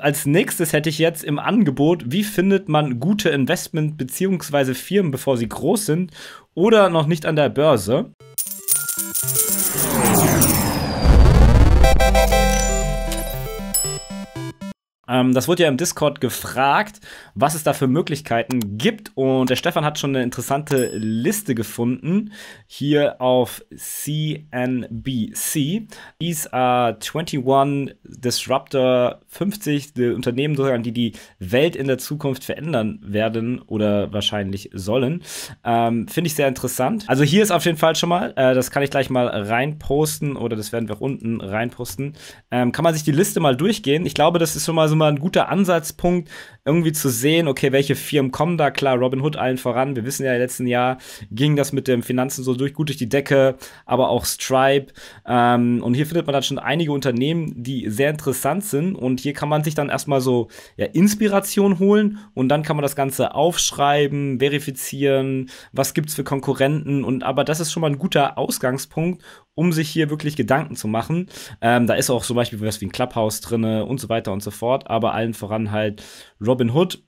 als nächstes hätte ich jetzt im Angebot, wie findet man gute Investment bzw. Firmen, bevor sie groß sind oder noch nicht an der Börse? Ähm, das wurde ja im Discord gefragt, was es da für Möglichkeiten gibt. Und der Stefan hat schon eine interessante Liste gefunden. Hier auf CNBC. These are 21 Disruptor 50 die Unternehmen, sozusagen, die die Welt in der Zukunft verändern werden oder wahrscheinlich sollen. Ähm, Finde ich sehr interessant. Also hier ist auf jeden Fall schon mal, äh, das kann ich gleich mal reinposten oder das werden wir auch unten reinposten. Ähm, kann man sich die Liste mal durchgehen. Ich glaube, das ist schon mal so mal ein guter Ansatzpunkt, irgendwie zu sehen, okay, welche Firmen kommen da klar, Robin Hood allen voran. Wir wissen ja, im letzten Jahr ging das mit den Finanzen so durch, gut durch die Decke, aber auch Stripe. Ähm, und hier findet man dann schon einige Unternehmen, die sehr interessant sind. Und hier kann man sich dann erstmal so ja, Inspiration holen und dann kann man das Ganze aufschreiben, verifizieren, was gibt es für Konkurrenten. Und aber das ist schon mal ein guter Ausgangspunkt, um sich hier wirklich Gedanken zu machen. Ähm, da ist auch zum Beispiel was wie ein Clubhouse drin und so weiter und so fort, aber allen voran halt Robinhood.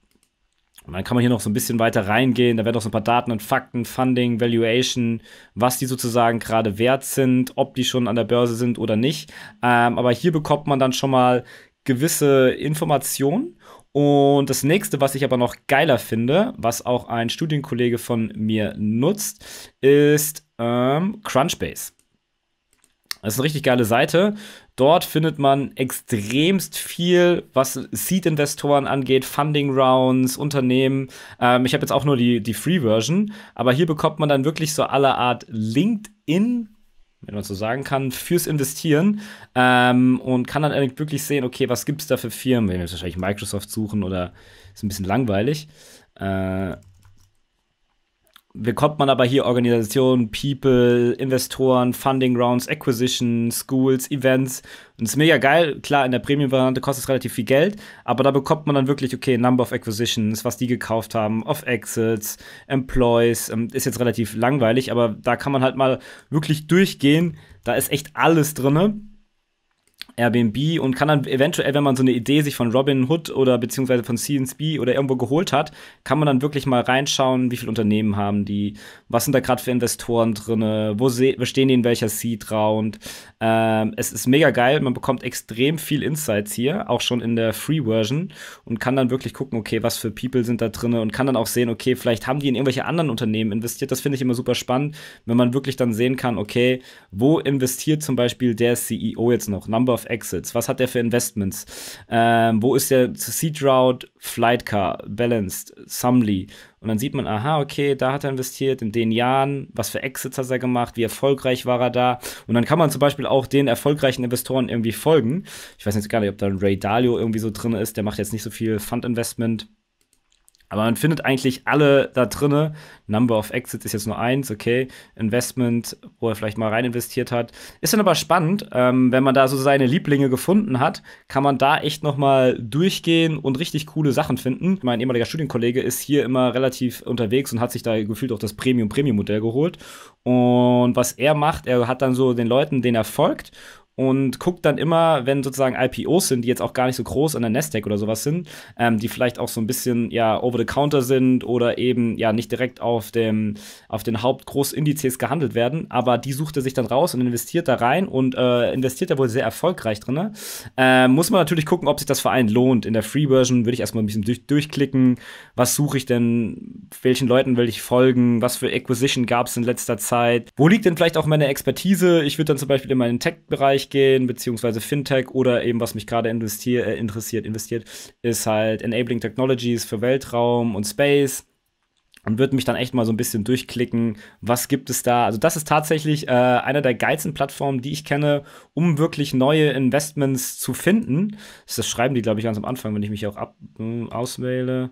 Und dann kann man hier noch so ein bisschen weiter reingehen. Da werden auch so ein paar Daten und Fakten, Funding, Valuation, was die sozusagen gerade wert sind, ob die schon an der Börse sind oder nicht. Ähm, aber hier bekommt man dann schon mal gewisse Informationen. Und das nächste, was ich aber noch geiler finde, was auch ein Studienkollege von mir nutzt, ist ähm, Crunchbase. Das ist eine richtig geile Seite. Dort findet man extremst viel, was Seed-Investoren angeht, Funding-Rounds, Unternehmen. Ähm, ich habe jetzt auch nur die, die Free-Version, aber hier bekommt man dann wirklich so aller Art LinkedIn wenn man so sagen kann, fürs Investieren ähm, und kann dann wirklich sehen, okay, was gibt es da für Firmen, wenn wir jetzt wahrscheinlich Microsoft suchen oder ist ein bisschen langweilig. Äh, bekommt man aber hier Organisationen, People, Investoren, Funding Rounds, Acquisition, Schools, Events. Und es ist mega geil. Klar, in der Premium-Variante kostet es relativ viel Geld, aber da bekommt man dann wirklich, okay, Number of Acquisitions, was die gekauft haben, of Exits, Employees. Ähm, ist jetzt relativ langweilig, aber da kann man halt mal wirklich durchgehen. Da ist echt alles drinne Airbnb und kann dann eventuell, wenn man so eine Idee sich von Robin Hood oder beziehungsweise von CNSB oder irgendwo geholt hat, kann man dann wirklich mal reinschauen, wie viele Unternehmen haben die, was sind da gerade für Investoren drin, wo, wo stehen die in welcher Seed-Round. Ähm, es ist mega geil, man bekommt extrem viel Insights hier, auch schon in der Free-Version und kann dann wirklich gucken, okay, was für People sind da drin und kann dann auch sehen, okay, vielleicht haben die in irgendwelche anderen Unternehmen investiert. Das finde ich immer super spannend, wenn man wirklich dann sehen kann, okay, wo investiert zum Beispiel der CEO jetzt noch? Number of Exits? Was hat der für Investments? Ähm, wo ist der Seed Route, Flight Car, Balanced, Sumly? Und dann sieht man, aha, okay, da hat er investiert, in den Jahren, was für Exits hat er gemacht, wie erfolgreich war er da. Und dann kann man zum Beispiel auch den erfolgreichen Investoren irgendwie folgen. Ich weiß jetzt gar nicht, ob da ein Ray Dalio irgendwie so drin ist, der macht jetzt nicht so viel Fund-Investment aber man findet eigentlich alle da drinne. Number of Exits ist jetzt nur eins, okay. Investment, wo er vielleicht mal rein investiert hat. Ist dann aber spannend, ähm, wenn man da so seine Lieblinge gefunden hat, kann man da echt nochmal durchgehen und richtig coole Sachen finden. Mein ehemaliger Studienkollege ist hier immer relativ unterwegs und hat sich da gefühlt auch das Premium-Premium-Modell geholt. Und was er macht, er hat dann so den Leuten, denen er folgt und guckt dann immer, wenn sozusagen IPOs sind, die jetzt auch gar nicht so groß an der Nasdaq oder sowas sind, ähm, die vielleicht auch so ein bisschen ja over the counter sind oder eben ja nicht direkt auf dem auf den Hauptgroßindizes gehandelt werden, aber die sucht er sich dann raus und investiert da rein und äh, investiert da wohl sehr erfolgreich drin. Ne? Äh, muss man natürlich gucken, ob sich das Verein lohnt. In der Free Version würde ich erstmal ein bisschen durch, durchklicken, was suche ich denn, welchen Leuten will ich folgen, was für Acquisition gab es in letzter Zeit, wo liegt denn vielleicht auch meine Expertise? Ich würde dann zum Beispiel in meinen Tech-Bereich durchgehen, beziehungsweise Fintech oder eben, was mich gerade äh, interessiert, investiert, ist halt Enabling Technologies für Weltraum und Space und würde mich dann echt mal so ein bisschen durchklicken, was gibt es da. Also das ist tatsächlich äh, eine der geilsten Plattformen, die ich kenne, um wirklich neue Investments zu finden. Das schreiben die, glaube ich, ganz am Anfang, wenn ich mich auch ab, hm, auswähle.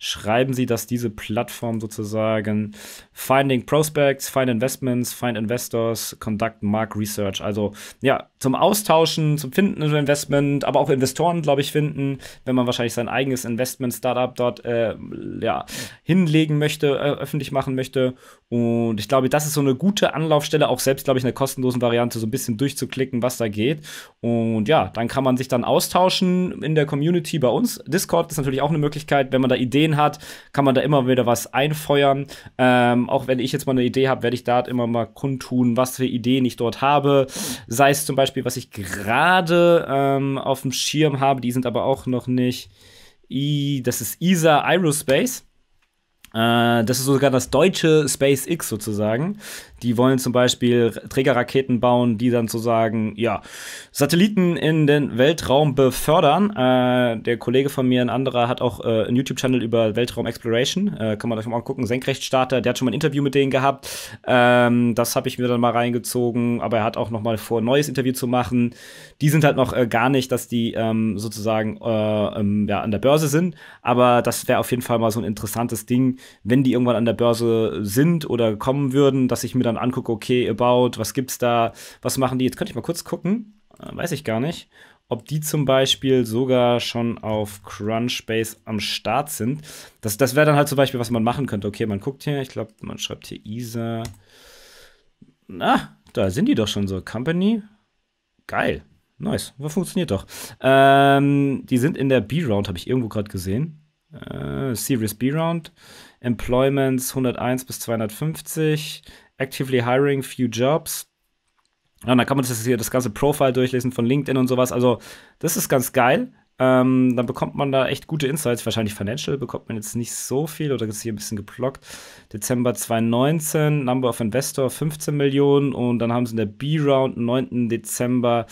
Schreiben Sie, dass diese Plattform sozusagen Finding Prospects, Find Investments, Find Investors, Conduct Mark Research. Also ja, zum Austauschen, zum Finden von Investment, aber auch Investoren, glaube ich, finden, wenn man wahrscheinlich sein eigenes Investment-Startup dort äh, ja, hinlegen möchte, äh, öffentlich machen möchte. Und ich glaube, das ist so eine gute Anlaufstelle, auch selbst, glaube ich, in der kostenlosen Variante so ein bisschen durchzuklicken, was da geht. Und ja, dann kann man sich dann austauschen in der Community bei uns. Discord ist natürlich auch eine Möglichkeit, wenn man da Ideen hat, kann man da immer wieder was einfeuern. Ähm, auch wenn ich jetzt mal eine Idee habe, werde ich da immer mal kundtun, was für Ideen ich dort habe. Sei es zum Beispiel Beispiel, was ich gerade ähm, auf dem Schirm habe, die sind aber auch noch nicht. I, das ist ESA Aerospace. Äh, das ist sogar das deutsche SpaceX sozusagen. Die wollen zum Beispiel Trägerraketen bauen, die dann sozusagen ja, Satelliten in den Weltraum befördern. Äh, der Kollege von mir, ein anderer, hat auch äh, einen YouTube-Channel über Weltraum Exploration. Äh, kann man euch mal gucken. Senkrechtstarter, der hat schon mal ein Interview mit denen gehabt. Ähm, das habe ich mir dann mal reingezogen. Aber er hat auch noch mal vor, ein neues Interview zu machen. Die sind halt noch äh, gar nicht, dass die ähm, sozusagen äh, ähm, ja, an der Börse sind. Aber das wäre auf jeden Fall mal so ein interessantes Ding Unternehmen, wenn die irgendwann an der Börse sind oder kommen würden, dass ich mir dann angucke, okay, About, was gibt's da, was machen die? Jetzt könnte ich mal kurz gucken, äh, weiß ich gar nicht, ob die zum Beispiel sogar schon auf Crunchbase am Start sind. Das, das wäre dann halt zum Beispiel, was man machen könnte. Okay, man guckt hier, ich glaube, man schreibt hier ISA. Na, ah, da sind die doch schon so. Company. Geil. Nice. Funktioniert doch. Ähm, die sind in der B-Round, habe ich irgendwo gerade gesehen äh, Series B-Round, Employments 101 bis 250, Actively Hiring Few Jobs. Ja, und dann kann man das hier das ganze Profile durchlesen von LinkedIn und sowas. Also, das ist ganz geil. Ähm, dann bekommt man da echt gute Insights. Wahrscheinlich Financial bekommt man jetzt nicht so viel oder ist hier ein bisschen geblockt. Dezember 2019, Number of Investor 15 Millionen und dann haben sie in der B-Round 9. Dezember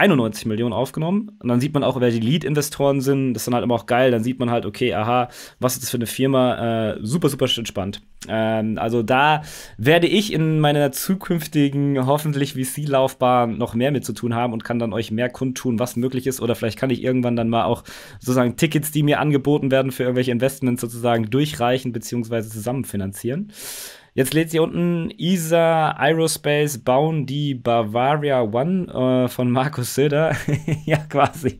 91 Millionen aufgenommen. Und dann sieht man auch, wer die Lead-Investoren sind. Das ist dann halt immer auch geil. Dann sieht man halt, okay, aha, was ist das für eine Firma? Äh, super, super spannend. Ähm, also da werde ich in meiner zukünftigen, hoffentlich VC-Laufbahn noch mehr mit zu tun haben und kann dann euch mehr kundtun, was möglich ist. Oder vielleicht kann ich irgendwann dann mal auch sozusagen Tickets, die mir angeboten werden für irgendwelche Investments sozusagen durchreichen bzw. zusammenfinanzieren. Jetzt lädt sie unten ISA Aerospace bauen die Bavaria One äh, von Markus Söder. ja, quasi.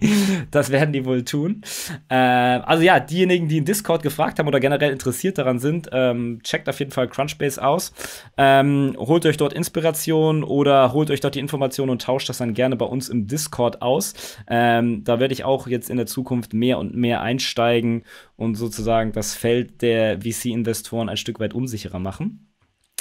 Das werden die wohl tun. Äh, also ja, diejenigen, die in Discord gefragt haben oder generell interessiert daran sind, ähm, checkt auf jeden Fall Crunchbase aus. Ähm, holt euch dort Inspiration oder holt euch dort die Informationen und tauscht das dann gerne bei uns im Discord aus. Ähm, da werde ich auch jetzt in der Zukunft mehr und mehr einsteigen und sozusagen das Feld der VC-Investoren ein Stück weit unsicherer machen.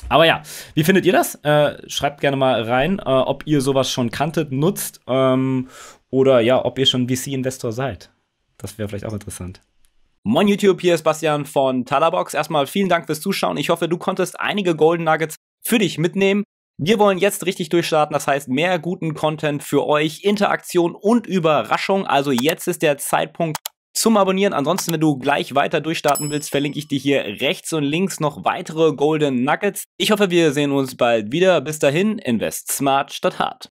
Aber ja, wie findet ihr das? Äh, schreibt gerne mal rein, äh, ob ihr sowas schon kanntet, nutzt ähm, oder ja, ob ihr schon VC-Investor seid. Das wäre vielleicht auch interessant. Moin YouTube, hier ist Bastian von Talabox. Erstmal vielen Dank fürs Zuschauen. Ich hoffe, du konntest einige Golden Nuggets für dich mitnehmen. Wir wollen jetzt richtig durchstarten, das heißt mehr guten Content für euch, Interaktion und Überraschung. Also jetzt ist der Zeitpunkt, zum Abonnieren. Ansonsten, wenn du gleich weiter durchstarten willst, verlinke ich dir hier rechts und links noch weitere Golden Nuggets. Ich hoffe, wir sehen uns bald wieder. Bis dahin, invest smart statt hart.